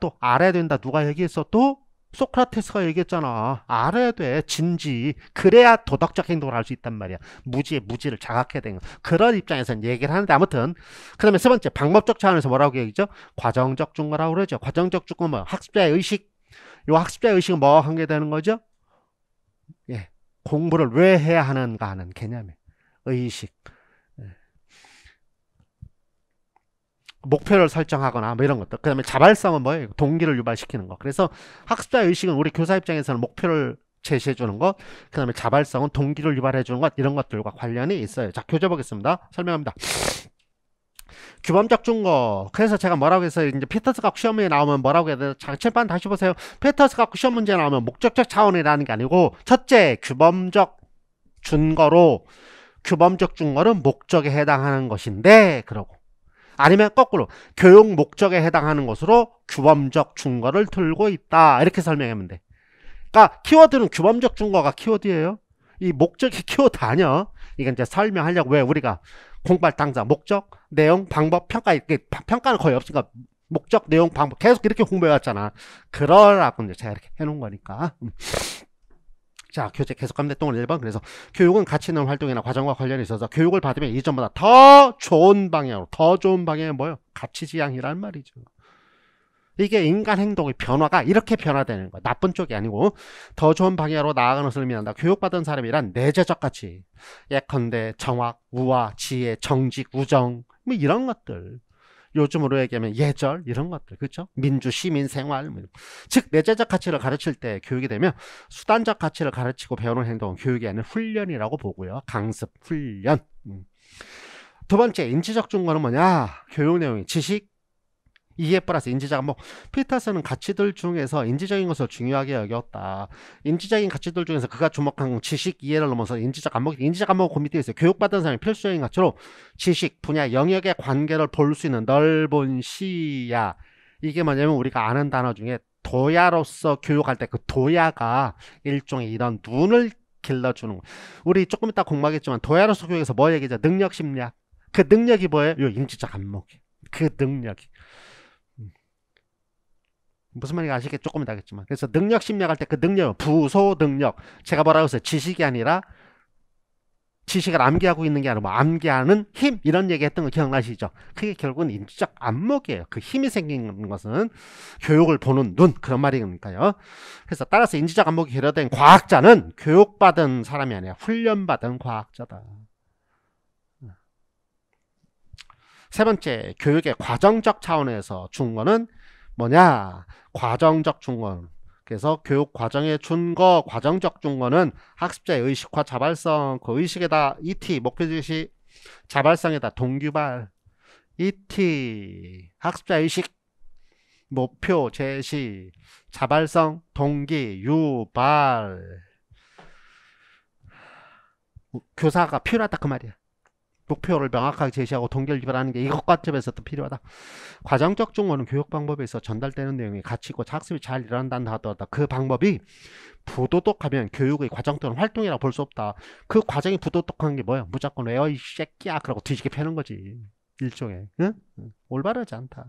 또 알아야 된다. 누가 얘기했어? 또 소크라테스가 얘기했잖아. 알아야 돼. 진지. 그래야 도덕적 행동을 할 수 있단 말이야. 무지의 무지를 자각해야 되는 그런 입장에서는 얘기를 하는데 아무튼 그 다음에 세 번째 방법적 차원에서 뭐라고 얘기죠? 과정적 중거라고 그러죠. 과정적 중거 뭐 학습자의 의식. 요 학습자의 의식은 뭐와 관계되는 거죠? 예. 공부를 왜 해야 하는가 하는 개념에 의식. 목표를 설정하거나 뭐 이런 것들. 그 다음에 자발성은 뭐예요? 동기를 유발시키는 거. 그래서 학습자 의식은 우리 교사 입장에서는 목표를 제시해 주는 것, 그 다음에 자발성은 동기를 유발해 주는 것, 이런 것들과 관련이 있어요. 자, 교재 보겠습니다. 설명합니다. 규범적 준거 그래서 제가 뭐라고 해서 이제 피터스 각 시험에 나오면 뭐라고 해야 되나 자칠반 다시 보세요 피터스 각 시험 문제 나오면 목적적 차원이라는 게 아니고 첫째 규범적 준거로 규범적 준거는 목적에 해당하는 것인데 그러고 아니면 거꾸로 교육 목적에 해당하는 것으로 규범적 준거를 들고 있다. 이렇게 설명하면 돼. 그러니까 키워드는 규범적 준거가 키워드예요. 이 목적이 키워드 아니야. 이건 이제 설명하려고 왜 우리가 공부할 당장 목적, 내용, 방법, 평가 이렇게 평가는 거의 없으니까 목적, 내용, 방법 계속 이렇게 공부해왔잖아. 그러라고 이제 제가 이렇게 해놓은 거니까. 자, 교재 계속 갑니동을은 1번. 그래서 교육은 가치 있는 활동이나 과정과 관련이 있어서 교육을 받으면 이전보다 더 좋은 방향으로, 더 좋은 방향이 뭐예요? 가치지향이란 말이죠. 이게 인간 행동의 변화가 이렇게 변화되는 거야. 나쁜 쪽이 아니고 더 좋은 방향으로 나아가는 것을 의미한다. 교육받은 사람이란 내재적 가치, 예컨대 정확, 우아, 지혜, 정직, 우정 뭐 이런 것들. 요즘으로 얘기하면 예절 이런 것들 그렇죠? 민주 시민 생활 뭐. 즉 내재적 가치를 가르칠 때 교육이 되면 수단적 가치를 가르치고 배우는 행동은 교육이 아닌 훈련이라고 보고요. 강습 훈련. 음. 두 번째 인지적 증거는 뭐냐? 교육 내용이 지식, 이에 플러스 인지 적 뭐 안목 피터스는 가치들 중에서 인지적인 것을 중요하게 여겼다. 인지적인 가치들 중에서 그가 주목한 지식 이해를 넘어서 인지적 안목이 인지적 안목은 민되어 그 있어요. 교육받은 사람이 필수적인 가치로 지식, 분야, 영역의 관계를 볼 수 있는 넓은 시야. 이게 뭐냐면 우리가 아는 단어 중에 도야로서 교육할 때 그 도야가 일종의 이런 눈을 길러주는 거. 우리 조금 이따 공부하겠지만 도야로서 교육에서 뭐얘기죠 능력 심리학. 그 능력이 뭐예요? 요 인지적 안목이. 그 능력이. 무슨 말인지 아시겠 조금 이따 하겠지만 그래서 능력 심리학 할 때 그능력 부소 능력 제가 뭐라고 했어요 지식이 아니라 지식을 암기하고 있는 게 아니라 뭐 암기하는 힘 이런 얘기했던 거 기억나시죠? 그게 결국은 인지적 안목이에요. 그 힘이 생기는 것은 교육을 보는 눈 그런 말이니까요. 그래서 따라서 인지적 안목이 결여된 과학자는 교육받은 사람이 아니라 훈련받은 과학자다. 세 번째 교육의 과정적 차원에서 준 거는 뭐냐? 과정적 중건. 그래서 교육 과정의 준거 과정적 중거는 학습자의 의식화 자발성 그 의식에다 ET 목표지시 자발성에다 동규발 ET 학습자 의식 목표 제시 자발성 동기 유발 교사가 필요하다 그 말이야 목표를 명확하게 제시하고 동결기발하는게 이것 관점에서 또 필요하다. 과정적 증오은 교육 방법에 서 전달되는 내용이 가치 있고 학습이 잘 일어난다 하더라도 그 방법이 부도덕하면 교육의 과정 또는 활동이라 볼수 없다. 그 과정이 부도덕한 게 뭐야? 무조건 에어이 새끼야 그러고 뒤지게 패는 거지. 일종의 응? 응. 올바르지 않다.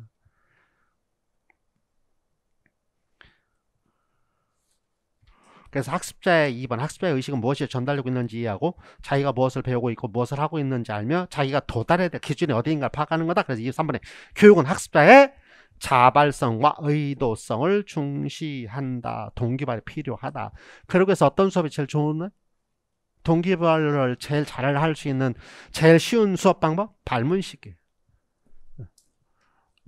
그래서 학습자의 2번 학습자의 의식은 무엇이 전달되고 있는지 이해하고 자기가 무엇을 배우고 있고 무엇을 하고 있는지 알며 자기가 도달해야 될 기준이 어디인가를 파악하는 거다. 그래서 23번에 교육은 학습자의 자발성과 의도성을 중시한다. 동기발이 필요하다. 그러고 해서 어떤 수업이 제일 좋은 동기발을 제일 잘할수 있는 제일 쉬운 수업 방법? 발문식이에요.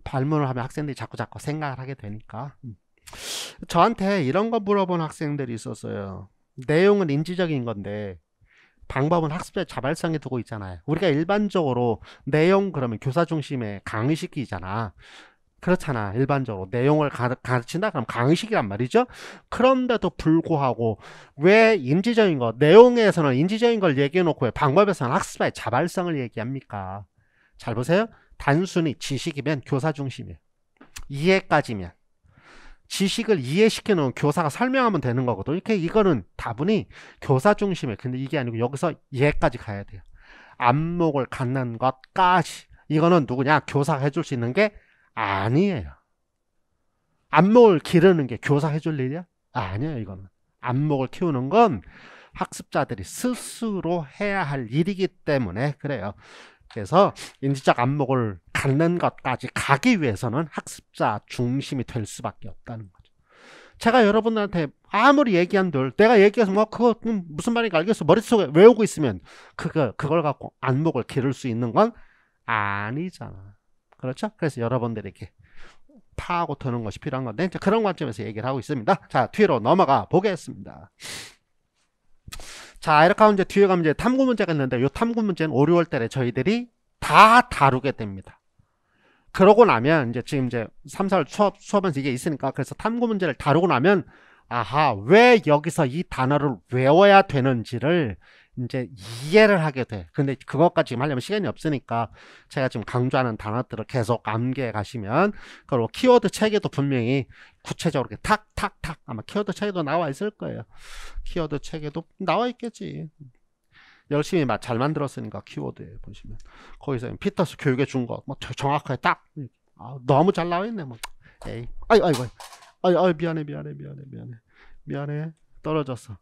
발문을 하면 학생들이 자꾸 자꾸 생각을 하게 되니까. 저한테 이런 거 물어본 학생들이 있었어요. 내용은 인지적인 건데 방법은 학습자의 자발성에 두고 있잖아요. 우리가 일반적으로 내용 그러면 교사 중심의 강의시키잖아. 그렇잖아. 일반적으로 내용을 가르친다 그럼 강의식이란 말이죠. 그런데도 불구하고 왜 인지적인 거 내용에서는 인지적인 걸 얘기해 놓고 방법에서는 학습자의 자발성을 얘기합니까? 잘 보세요. 단순히 지식이면 교사 중심이에요. 이해까지면 지식을 이해시켜 놓은 교사가 설명하면 되는 거거든. 이렇게 이거는 다분히 교사 중심에. 근데 이게 아니고 여기서 얘까지 가야 돼요. 안목을 갖는 것까지. 이거는 누구냐? 교사가 해줄 수 있는 게 아니에요. 안목을 기르는 게 교사 해줄 일이야? 아니에요, 이거는. 안목을 키우는 건 학습자들이 스스로 해야 할 일이기 때문에 그래요. 그래서 인지적 안목을 갖는 것까지 가기 위해서는 학습자 중심이 될 수밖에 없다는 거죠. 제가 여러분들한테 아무리 얘기한들 내가 얘기해서 뭐 그거 무슨 말인가 알겠어 머릿속에 외우고 있으면 그거 그걸 갖고 안목을 기를 수 있는 건 아니잖아. 그렇죠? 그래서 여러분들에게 파고 드는 것이 필요한 건데 그런 관점에서 얘기를 하고 있습니다. 자 뒤로 넘어가 보겠습니다. 자 이렇게 하면 이제 뒤에 가면 이제 탐구 문제가 있는데 이 탐구 문제는 5, 6월 달에 저희들이 다 다루게 됩니다. 그러고 나면 이제 지금 이제 3, 4월 수업, 수업에서 이게 있으니까 그래서 탐구 문제를 다루고 나면 아하 왜 여기서 이 단어를 외워야 되는지를 이제 이해를 하게 돼. 근데 그것까지 지금 하려면 시간이 없으니까 제가 지금 강조하는 단어들을 계속 암기해 가시면 그리고 키워드 체계도 분명히 구체적으로 탁 탁 탁 아마 키워드 체계도 나와 있을 거예요. 키워드 체계도 나와 있겠지. 열심히 잘 만들었으니까 키워드에 보시면 거기서 피터스 교육에 준거뭐 정확하게 딱 아, 너무 잘 나와 있네 뭐 에이 아이 아이 아이 아이 미안해 미안해 미안해 미안해 미안해 떨어졌어.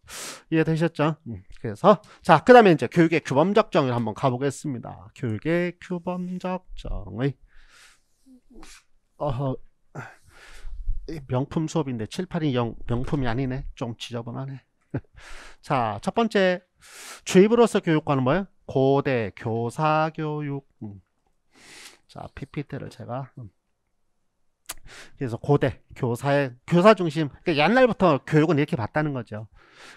이해되셨죠? 음. 그래서 자, 그 다음에 이제 교육의 규범적 정의를 한번 가보겠습니다. 교육의 규범적 정의. 어, 명품 수업인데 7 8 0 명품이 아니네. 좀 지저분하네. 자, 첫 번째 주입으로서 교육과는 뭐예요? 고대 교사 교육. 음. 자, PPT를 제가 음. 그래서 고대 교사의 교사 중심 그러니까 옛날부터 교육은 이렇게 봤다는 거죠.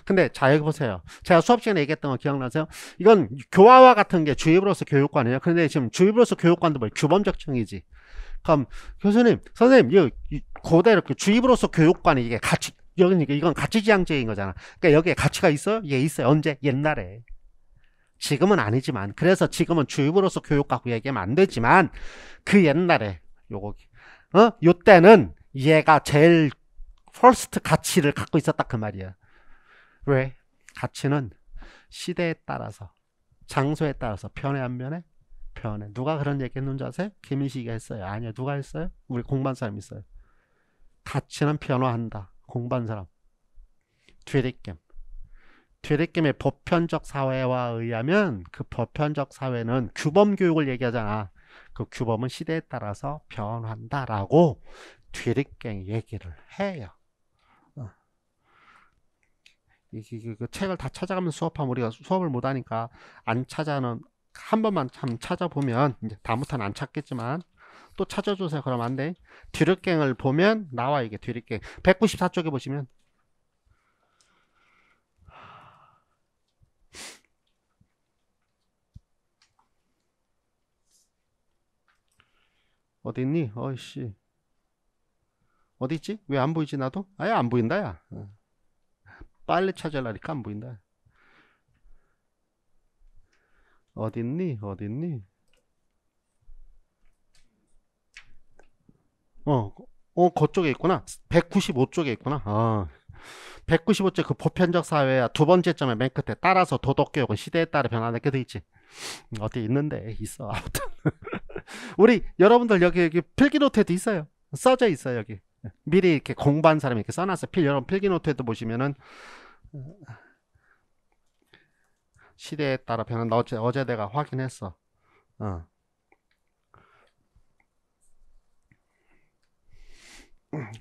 근데 자 여기 보세요. 제가 수업 시간에 얘기했던 거 기억나세요? 이건 교화와 같은 게 주입으로서 교육관이에요. 그런데 지금 주입으로서 교육관도 뭐 규범적 층이지 그럼 교수님, 선생님, 이 고대 이렇게 주입으로서 교육관이 이게 가치 여기는 이건 가치지향적인 거잖아. 그러니까 여기에 가치가 있어요? 예, 있어요. 언제? 옛날에. 지금은 아니지만 그래서 지금은 주입으로서 교육하고 얘기하면 안 되지만 그 옛날에 요거 어? 요때는 얘가 제일 퍼스트 가치를 갖고 있었다 그 말이야. 왜? 가치는 시대에 따라서 장소에 따라서 변해 안 변해? 변해. 누가 그런 얘기 했는지 아세요? 김인식이가 했어요. 아니요. 누가 했어요? 우리 공부한 사람이 있어요. 가치는 변화한다. 공부한 사람. 되레겜. 되레겜의 보편적 사회와 의하면 그 보편적 사회는 규범 교육을 얘기하잖아. 그 규범은 시대에 따라서 변한다라고 뒤늦게 얘기를 해요. 어. 이게 그 책을 다 찾아가면 수업하면 우리가 수업을 못하니까 안 찾아는 한 번만 참 찾아보면 이제 다음부터는 안 찾겠지만 또 찾아주세요. 그럼 안 돼. 뒤르갱을 보면 나와 이게 뒤르갱. 194쪽에 보시면 어딨니 어이씨. 어디 있지? 왜 안 보이지 나도? 아예 안 보인다 야. 어. 빨리 찾으라니까 안 보인다. 어딨니어딨니 어, 어, 그쪽에 있구나. 195쪽에 있구나. 아. 195쪽 그 보편적 사회야. 두 번째 점의 맨 끝에 따라서 도덕교육은 시대에 따라 변화되게 돼 있지. 음, 어디 있는데, 있어. 아무튼. 우리 여러분들 여기 여기 필기노트에도 있어요. 써져 있어요 여기. 미리 이렇게 공부한 사람이 이렇게 써놨어필 여러분 필기노트에도 보시면은 시대에 따라 변한 어제 어제 내가 확인했어. 어.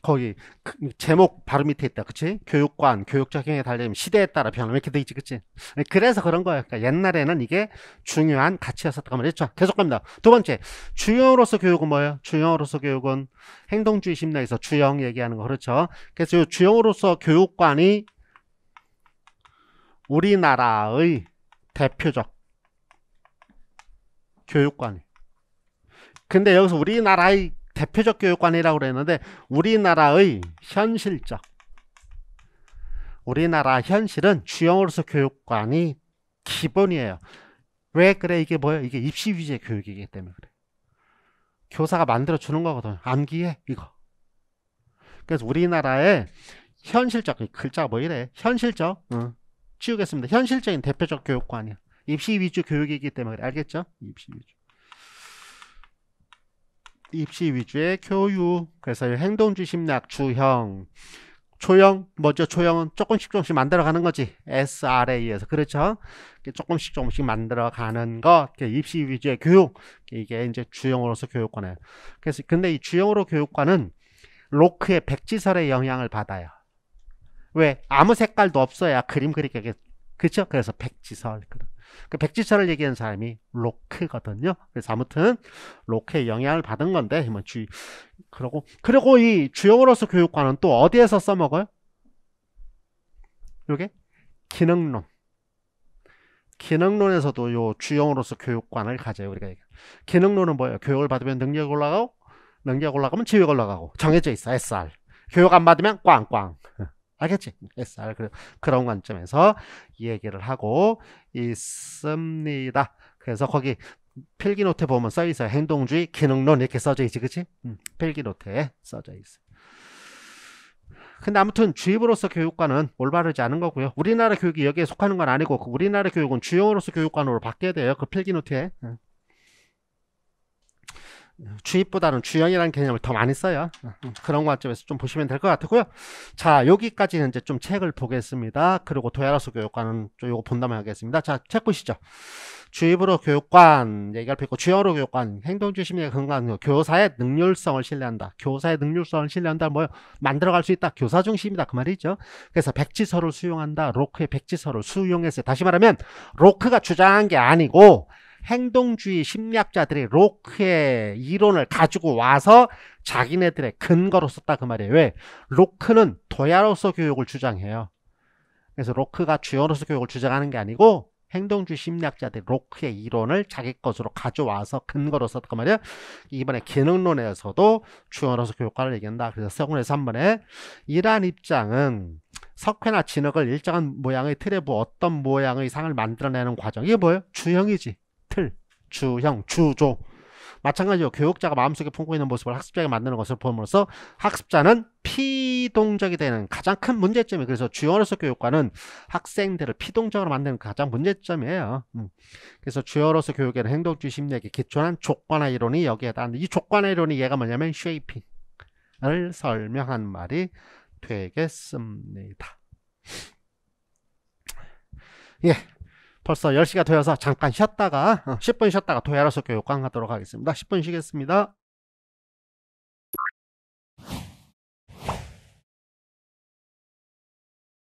거기 그 제목 바로 밑에 있다 그치 교육관 교육적 경에 달려있 시대에 따라 변함 이렇게 돼 있지 그치 네, 그래서 그런 거예요 그러니까 옛날에는 이게 중요한 가치였었다고 말했죠 계속 갑니다 두 번째 주형으로서 교육은 뭐예요 주형으로서 교육은 행동주의 심리에서 주형 얘기하는 거 그렇죠 그래서 주형으로서 교육관이 우리나라의 대표적 교육관이 근데 여기서 우리나라의 대표적 교육관이라고 그랬는데 우리나라의 현실적 우리나라 현실은 주형으로서 교육관이 기본이에요. 왜 그래 이게 뭐야 이게 입시 위주의 교육이기 때문에 그래. 교사가 만들어 주는 거거든. 암기해 이거. 그래서 우리나라의 현실적 글자 가뭐 이래 현실적 응. 치우겠습니다. 현실적인 대표적 교육관이야. 입시 위주 교육이기 때문에 그래. 알겠죠? 입시 위주. 입시 위주의 교육 그래서 행동주 심리학 주형 초형 뭐죠 초형은 조금씩 조금씩 만들어가는 거지 SRA에서 그렇죠 조금씩 조금씩 만들어가는 것 입시 위주의 교육 이게 이제 주형으로서 교육관에 그래서 근데 이 주형으로 교육관은 로크의 백지설의 영향을 받아요 왜 아무 색깔도 없어야 그림 그리게 그렇죠 그래서 백지설 그런 그 백지철을 얘기한 사람이 로크거든요. 그래서 아무튼 로크의 영향을 받은 건데 뭐 주, 그러고 그리고 이 주역으로서 교육과는 또 어디에서 써먹어요? 요게 기능론. 기능론에서도 요 주형으로서 교육관을 가져요 우리가 얘기해. 기능론은 뭐예요? 교육을 받으면 능력이 올라가고 능력 올라가면 지위가 올라가고 정해져 있어 SR. 교육 안 받으면 꽝꽝. 알겠지? SR 그래. 그런 관점에서 얘기를 하고 있습니다. 그래서 거기 필기노트 에 보면 써 있어요. 행동주의, 기능론 이렇게 써져 있지, 그치? 음, 필기노트에 써져 있어요. 근데 아무튼 주입으로서 교육관은 올바르지 않은 거고요. 우리나라 교육이 여기에 속하는 건 아니고 그 우리나라 교육은 주형으로서 교육관으로 바뀌어야 돼요. 그 필기노트에. 음. 주입보다는 주형이라는 개념을 더 많이 써요. 그런 관점에서 좀 보시면 될 것 같고요. 자, 여기까지는 이제 좀 책을 보겠습니다. 그리고 도야라수 교육관은 요거 본다면 하겠습니다. 자, 책 보시죠. 주입으로 교육관 얘기할 필요 있고 주형으로 교육관 행동 중심의 건강 교사의 능률성을 신뢰한다. 교사의 능률성을 신뢰한다. 뭐 만들어갈 수 있다. 교사 중심이다. 그 말이죠. 그래서 백지서를 수용한다. 로크의 백지서를 수용했어요. 다시 말하면 로크가 주장한 게 아니고 행동주의 심리학자들이 로크의 이론을 가지고 와서 자기네들의 근거로 썼다 그 말이에요. 왜? 로크는 도야로서 교육을 주장해요. 그래서 로크가 주연로서 교육을 주장하는 게 아니고 행동주의 심리학자들이 로크의 이론을 자기 것으로 가져와서 근거로 썼단 그 말이에요. 이번에 기능론에서도 주연로서 교육과를 얘기한다. 그래서 서구에서한 번에 이러한 입장은 석회나 진흙을 일정한 모양의 틀에 부어 어떤 모양의 상을 만들어내는 과정 이게 뭐예요? 주형이지. 틀, 주형, 주조 마찬가지로 교육자가 마음속에 품고 있는 모습을 학습자에게 만드는 것을 보므로써 학습자는 피동적이 되는 가장 큰 문제점이 그래서 주어로서 교육과는 학생들을 피동적으로 만드는 그 가장 문제점이에요. 음. 그래서 주어로서 교육에는 행동주의 심리학에 기초한 조건화 이론이 여기에 하는데이 조건화 이론이 얘가 뭐냐면 쉐이핑을 설명한 말이 되겠습니다. 예. 벌써 10시가 되어서 잠깐 쉬었다가 10분 어, 쉬었다가 도야라서 교육관 가도록 하겠습니다. 10분 쉬겠습니다.